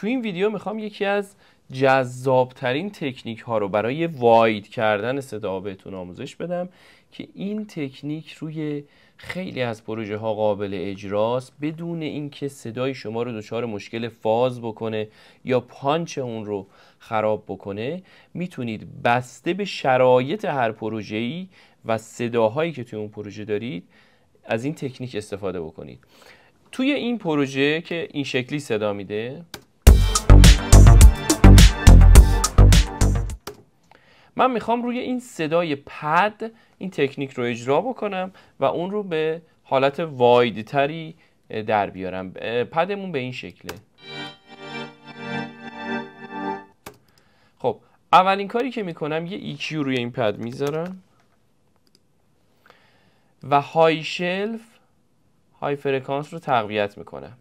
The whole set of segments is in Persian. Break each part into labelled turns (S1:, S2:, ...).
S1: تو این ویدیو میخوام یکی از جذابترین تکنیک ها رو برای واید کردن صدا بهتون آموزش بدم که این تکنیک روی خیلی از پروژه ها قابل اجراست بدون اینکه صدای شما رو دچار مشکل فاز بکنه یا پانچ اون رو خراب بکنه میتونید بسته به شرایط هر پروژه ای و صداهایی که توی اون پروژه دارید از این تکنیک استفاده بکنید توی این پروژه که این شکلی صدا میده من میخوام روی این صدای پد این تکنیک رو اجرا بکنم و اون رو به حالت وایدتری در بیارم پدمون به این شکله خب اولین کاری که میکنم یه EQ روی این پد میذارم و های شلف های فرکانس رو تقویت میکنم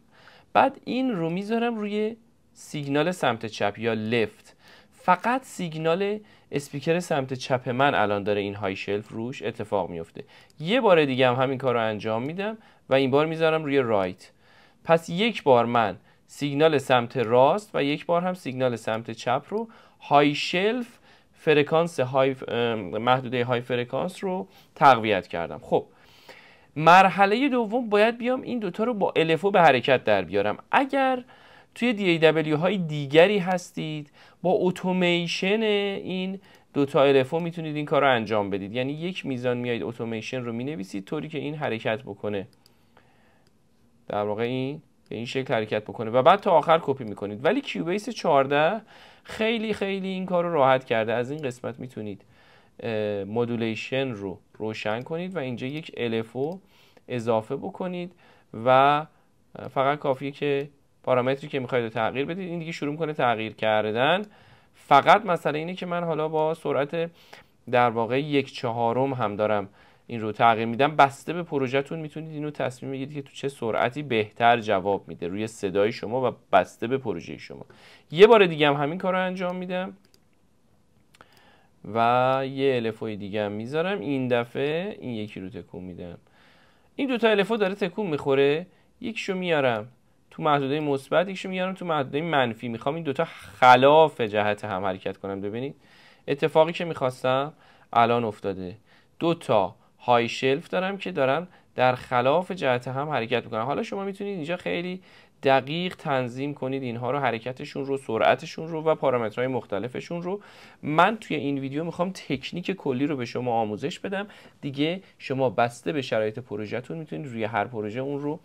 S1: بعد این رو میذارم روی سیگنال سمت چپ یا لفت فقط سیگنال اسپیکر سمت چپ من الان داره این های شلف روش اتفاق میفته یه بار دیگه هم همین کار رو انجام میدم و این بار میذارم روی رایت پس یک بار من سیگنال سمت راست و یک بار هم سیگنال سمت چپ رو های شلف فرکانس های محدوده های فرکانس رو تقویت کردم خب مرحله دوم باید بیام این دوتا رو با الفو به حرکت در بیارم اگر توی دی ای های دیگری هستید با اتومیشن این دو تا الفو میتونید این کار رو انجام بدید یعنی یک میزان میایید اتومیشن رو مینویسید طوری که این حرکت بکنه در واقع این به این شکل حرکت بکنه و بعد تا آخر کپی میکنید ولی کیوبیس 14 خیلی خیلی این کار رو راحت کرده از این قسمت میتونید مدولیشن رو روشن کنید و اینجا یک الفو اضافه بکنید و فقط کافیه که پارامتری که میخواید تغییر بدید این دیگه شروع میکنه تغییر کردن فقط مسئله اینه که من حالا با سرعت در واقع یک چهارم هم دارم این رو تغییر میدم بسته به پروژهتون میتونید اینو تصمیم بگیرید که تو چه سرعتی بهتر جواب میده روی صدای شما و بسته به پروژه شما یه بار دیگه هم همین کار رو انجام میدم و یه الفوی دیگه هم میذارم این دفعه این یکی رو تکون میدم این دوتا الفو داره تکون میخوره یکیشو میارم تو محدوده مثبت یکیشو میارم تو محدوده منفی میخوام این دوتا خلاف جهت هم حرکت کنم ببینید اتفاقی که میخواستم الان افتاده دوتا های شلف دارم که دارن در خلاف جهت هم حرکت میکنن حالا شما میتونید اینجا خیلی دقیق تنظیم کنید اینها رو حرکتشون رو سرعتشون رو و پارامترهای مختلفشون رو من توی این ویدیو میخوام تکنیک کلی رو به شما آموزش بدم دیگه شما بسته به شرایط پروژهتون میتونید روی هر پروژه اون رو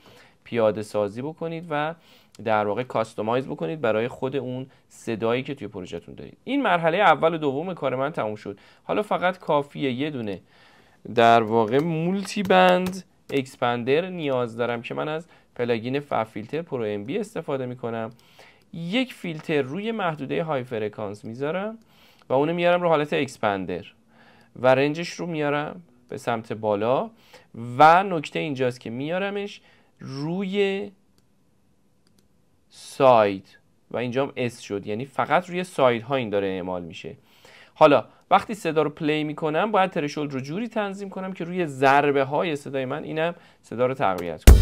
S1: پیاده سازی بکنید و در واقع کاستومایز بکنید برای خود اون صدایی که توی پروژهتون دارید این مرحله اول و دوم کار من تموم شد حالا فقط کافیه یه دونه در واقع مولتی بند اکسپندر نیاز دارم که من از پلاگین ففیلتر پرو ام بی استفاده میکنم یک فیلتر روی محدوده های فرکانس میذارم و اونو میارم رو حالت اکسپندر و رنجش رو میارم به سمت بالا و نکته اینجاست که میارمش روی ساید و اینجا هم اس شد یعنی فقط روی ساید ها این داره اعمال میشه حالا وقتی صدا رو پلی میکنم باید ترشولد رو جوری تنظیم کنم که روی ضربه های صدای من اینم صدا رو تقویت کنم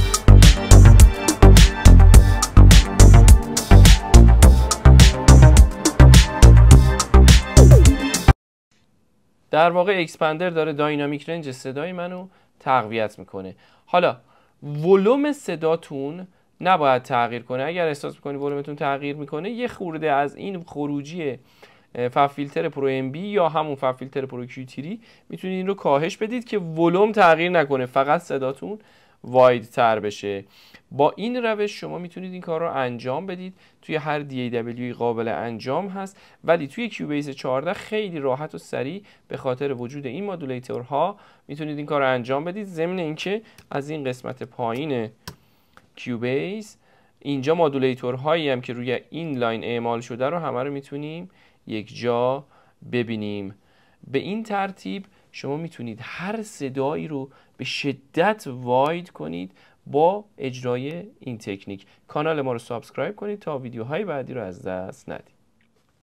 S1: در واقع اکسپندر داره داینامیک رنج صدای منو تقویت میکنه حالا ولوم صداتون نباید تغییر کنه اگر احساس میکنید ولومتون تغییر میکنه یه خورده از این خروجی ففیلتر پرو ام بی یا همون ففیلتر پرو تیری میتونید این رو کاهش بدید که ولوم تغییر نکنه فقط صداتون واید تر بشه با این روش شما میتونید این کار رو انجام بدید توی هر DAW قابل انجام هست ولی توی کیوبیس 14 خیلی راحت و سریع به خاطر وجود این ها میتونید این کار رو انجام بدید ضمن اینکه از این قسمت پایین کیوبیس اینجا مادولیتورهایی هایی هم که روی این لاین اعمال شده رو همه رو میتونیم یک جا ببینیم به این ترتیب شما میتونید هر صدایی رو به شدت واید کنید با اجرای این تکنیک کانال ما رو سابسکرایب کنید تا ویدیوهای بعدی رو از دست ندید